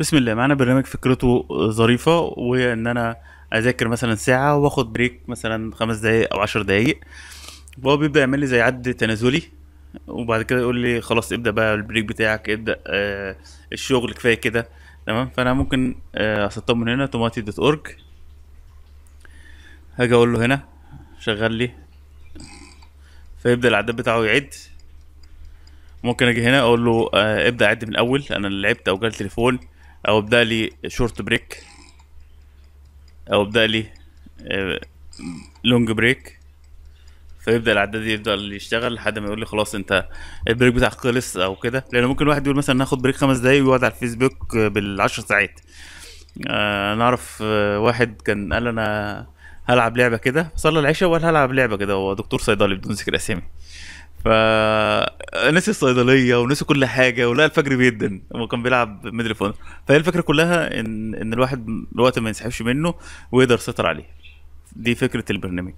بسم الله معانا برنامج فكرته ظريفه وهي ان انا اذاكر مثلا ساعه واخد بريك مثلا خمس دقايق او عشر دقايق وهو بيبدا يعمل لي زي عد تنازلي وبعد كده يقول لي خلاص ابدا بقى البريك بتاعك ابدا آه الشغل كفايه كده تمام فانا ممكن آه اسطب من هنا توماتي دوت اورج هاجي اقول له هنا شغل لي فيبدا العداد بتاعه يعد ممكن اجي هنا اقول له آه ابدا عد من الاول انا لعبت او جالي تليفون او ابدا لي شورت بريك او ابدا لي لونج بريك فيبدا العداد يفضل يشتغل لحد ما يقول لي خلاص انت البريك بتاعك خلص او كده لان ممكن واحد يقول مثلا ناخد بريك خمس دقايق ويقعد على الفيسبوك آه، بالعشر ساعات آه نعرف آه، واحد كان قال انا هلعب لعبه كده صلى العشاء وقال هلعب لعبه كده هو دكتور صيدلي بدون ذكر اسامي فنسي الصيدليه ونسي كل حاجه ولا الفجر بيدن هو كان بيلعب ميدل فون فهي الفكره كلها ان ان الواحد الوقت ما ينسحبش منه ويقدر يسيطر عليه دي فكره البرنامج